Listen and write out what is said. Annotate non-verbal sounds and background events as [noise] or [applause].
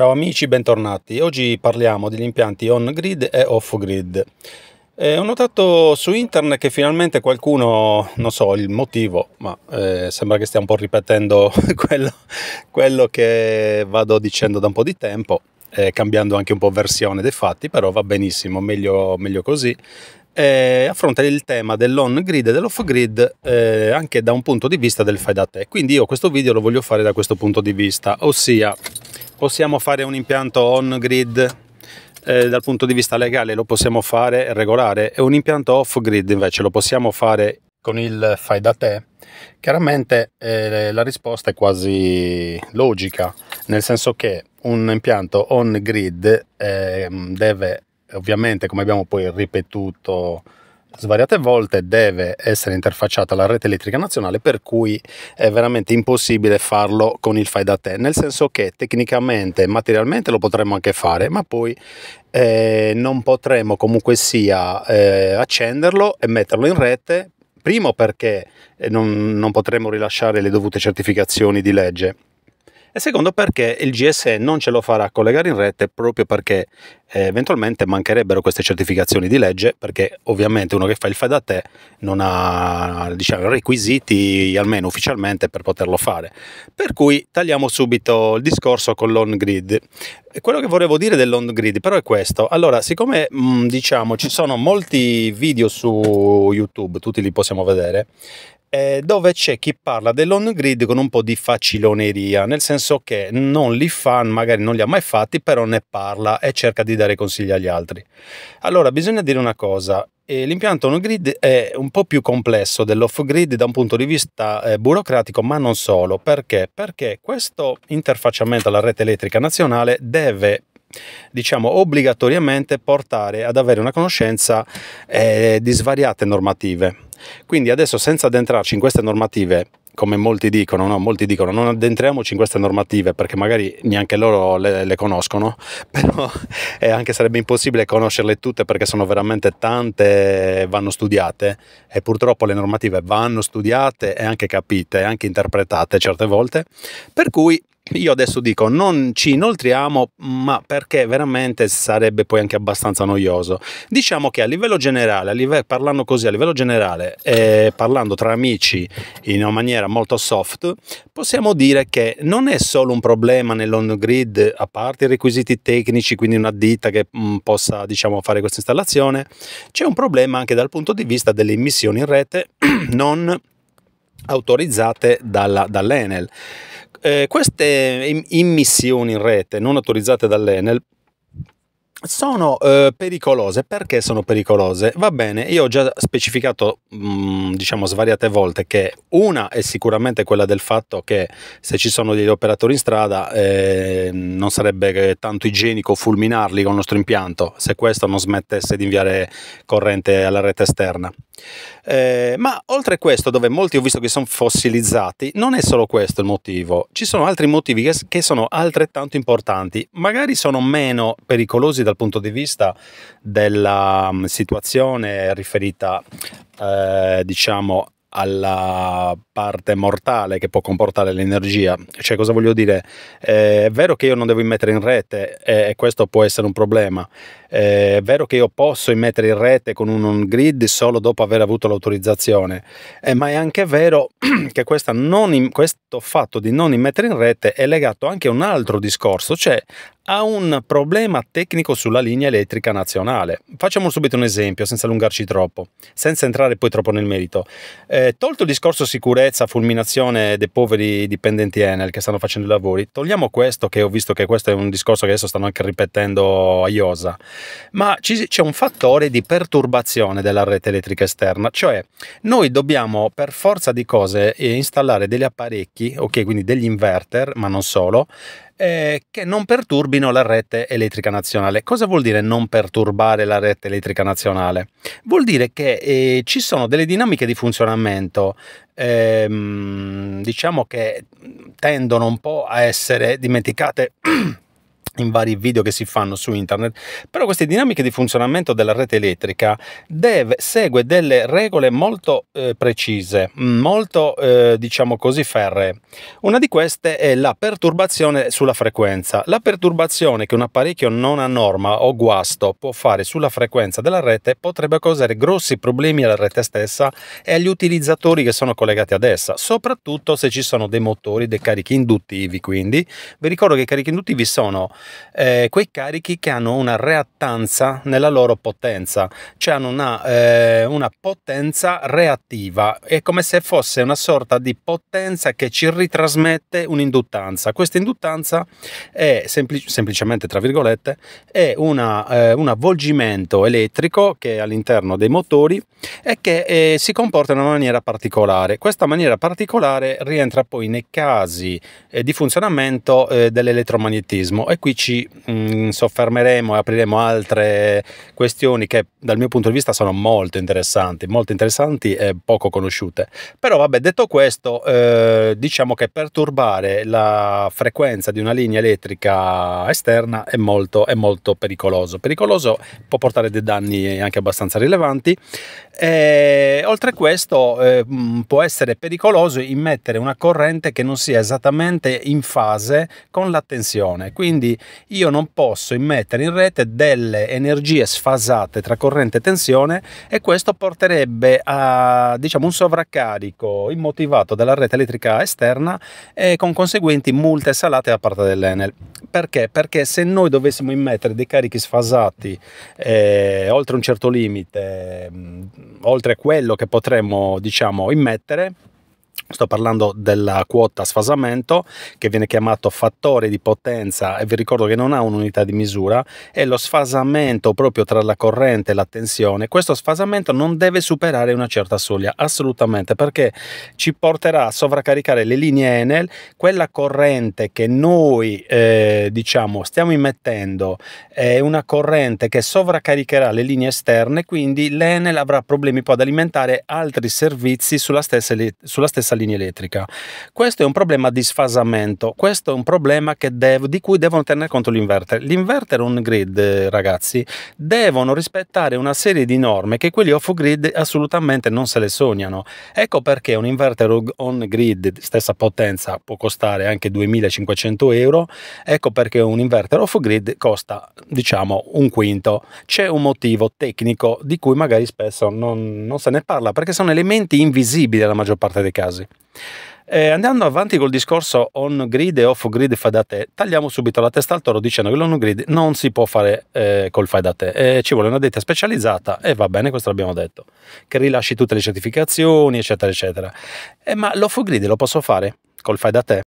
Ciao amici, bentornati. Oggi parliamo degli impianti on-grid e off-grid. Eh, ho notato su internet che finalmente qualcuno, non so il motivo, ma eh, sembra che stia un po' ripetendo [laughs] quello, quello, che vado dicendo da un po' di tempo, eh, cambiando anche un po' versione dei fatti, però va benissimo, meglio, meglio così. affronta il tema dell'on-grid e dell'off-grid eh, anche da un punto di vista del fai da te. Quindi io questo video lo voglio fare da questo punto di vista, ossia Possiamo fare un impianto on-grid eh, dal punto di vista legale, lo possiamo fare regolare e un impianto off-grid invece lo possiamo fare con il fai da te. Chiaramente eh, la risposta è quasi logica, nel senso che un impianto on-grid eh, deve ovviamente, come abbiamo poi ripetuto svariate volte deve essere interfacciata alla rete elettrica nazionale per cui è veramente impossibile farlo con il fai da te nel senso che tecnicamente e materialmente lo potremmo anche fare ma poi eh, non potremmo comunque sia eh, accenderlo e metterlo in rete primo perché eh, non, non potremo rilasciare le dovute certificazioni di legge e secondo perché il GSE non ce lo farà collegare in rete proprio perché eh, eventualmente mancherebbero queste certificazioni di legge perché ovviamente uno che fa il fai da te non ha diciamo, requisiti almeno ufficialmente per poterlo fare per cui tagliamo subito il discorso con l'on grid quello che volevo dire dell'on grid però è questo allora siccome mh, diciamo ci sono molti video su youtube tutti li possiamo vedere eh, dove c'è chi parla dell'on grid con un po' di faciloneria, nel senso che non li fa, magari non li ha mai fatti, però ne parla e cerca di dare consigli agli altri. Allora, bisogna dire una cosa, l'impianto on grid è un po' più complesso dell'off grid da un punto di vista eh, burocratico, ma non solo. Perché? Perché questo interfacciamento alla rete elettrica nazionale deve diciamo obbligatoriamente portare ad avere una conoscenza eh, di svariate normative. Quindi adesso senza addentrarci in queste normative come molti dicono, no? molti dicono non addentriamoci in queste normative perché magari neanche loro le, le conoscono, [laughs] però eh, anche sarebbe impossibile conoscerle tutte perché sono veramente tante, vanno studiate e purtroppo le normative vanno studiate e anche capite, anche interpretate certe volte, per cui io adesso dico non ci inoltriamo, ma perché veramente sarebbe poi anche abbastanza noioso. Diciamo che a livello generale, a live parlando così, a livello generale, eh, parlando tra amici in una maniera molto soft, possiamo dire che non è solo un problema nell'on grid, a parte i requisiti tecnici, quindi una ditta che mh, mm, possa diciamo, fare questa installazione, c'è un problema anche dal punto di vista delle immissioni in rete [clears throat] non autorizzate dalla, dall'Enel. Eh, queste immissioni in rete non autorizzate dall'Enel sono eh, pericolose. Perché sono pericolose? Va bene, io ho già specificato, mh, mm, diciamo, svariate volte che una è sicuramente quella del fatto che se ci sono degli operatori in strada eh, non sarebbe eh, tanto igienico fulminarli con il nostro impianto se questo non smettesse di inviare corrente alla rete esterna. Eh, ma oltre a questo, dove molti ho visto che sono fossilizzati, non è solo questo il motivo, ci sono altri motivi che, sono altrettanto importanti, magari sono meno pericolosi dal punto di vista della um, situazione riferita, eh, diciamo, alla parte mortale che può comportare l'energia. Cioè, cosa voglio dire? Eh, è vero che io non devo immettere in rete e eh, questo può essere un problema. Eh, è vero che io posso immettere in rete con un on grid solo dopo aver avuto l'autorizzazione, eh, ma è anche vero [clears throat] che in, questo fatto di non immettere in rete è legato anche a un altro discorso, cioè ha un problema tecnico sulla linea elettrica nazionale. Facciamo subito un esempio, senza allungarci troppo, senza entrare poi troppo nel merito. Eh, tolto il discorso sicurezza, fulminazione dei poveri dipendenti Enel che stanno facendo i lavori, togliamo questo che ho visto che questo è un discorso che adesso stanno anche ripetendo a Iosa, ma c'è un fattore di perturbazione della rete elettrica esterna, cioè noi dobbiamo per forza di cose eh, installare degli apparecchi, ok, quindi degli inverter, ma non solo, eh, che non perturbino la rete elettrica nazionale. Cosa vuol dire non perturbare la rete elettrica nazionale? Vuol dire che eh, ci sono delle dinamiche di funzionamento, ehm, diciamo che tendono un po' a essere dimenticate. [clears throat] in vari video che si fanno su internet, però queste dinamiche di funzionamento della rete elettrica deve, segue delle regole molto eh, precise, mm, molto eh, diciamo così ferree. Una di queste è la perturbazione sulla frequenza. La perturbazione che un apparecchio non a norma o guasto può fare sulla frequenza della rete potrebbe causare grossi problemi alla rete stessa e agli utilizzatori che sono collegati ad essa, soprattutto se ci sono dei motori, dei carichi induttivi. Quindi vi ricordo che i carichi induttivi sono eh, quei carichi che hanno una reattanza nella loro potenza, cioè hanno una, eh, una potenza reattiva, è come se fosse una sorta di potenza che ci ritrasmette un'induttanza. Questa induttanza è semplic semplicemente, tra virgolette, è una, eh, un avvolgimento elettrico che è all'interno dei motori e che eh, si comporta in una maniera particolare. Questa maniera particolare rientra poi nei casi eh, di funzionamento eh, dell'elettromagnetismo e qui ci mh, mm, soffermeremo e apriremo altre questioni che dal mio punto di vista sono molto interessanti, molto interessanti e poco conosciute. Però vabbè, detto questo, eh, diciamo che perturbare la frequenza di una linea elettrica esterna è molto, è molto pericoloso. Pericoloso può portare dei danni anche abbastanza rilevanti. E, oltre a questo eh, mm, può essere pericoloso immettere una corrente che non sia esattamente in fase con la tensione. Quindi io non posso immettere in rete delle energie sfasate tra corrente e tensione e questo porterebbe a diciamo, un sovraccarico immotivato della rete elettrica esterna e con conseguenti multe salate da parte dell'Enel. Perché? Perché se noi dovessimo immettere dei carichi sfasati eh, oltre un certo limite, mh, mm, oltre quello che potremmo diciamo, immettere, Sto parlando della quota sfasamento che viene chiamato fattore di potenza e vi ricordo che non ha un'unità di misura, è lo sfasamento proprio tra la corrente e la tensione. Questo sfasamento non deve superare una certa soglia, assolutamente, perché ci porterà a sovraccaricare le linee Enel, quella corrente che noi eh, diciamo stiamo immettendo è una corrente che sovraccaricherà le linee esterne, quindi l'Enel avrà problemi poi ad alimentare altri servizi sulla stessa, sulla stessa linea elettrica. Questo è un problema di sfasamento, questo è un problema deve, di cui devono tenere conto gli inverter. Gli inverter on grid, eh, ragazzi, devono rispettare una serie di norme che quelli off grid assolutamente non se le sognano. Ecco perché un inverter on grid, stessa potenza, può costare anche 2500 euro, ecco perché un inverter off grid costa diciamo un quinto. C'è un motivo tecnico di cui magari spesso non, non se ne parla perché sono elementi invisibili nella maggior parte dei casi. Eh, andando avanti col discorso on grid e off grid fai da te, tagliamo subito la testa al toro dicendo che l'on grid non si può fare eh, col fai da te, eh, ci vuole una ditta specializzata e va bene, questo l'abbiamo detto, che rilasci tutte le certificazioni, eccetera, eccetera. Eh, ma l'off grid lo posso fare col fai da te?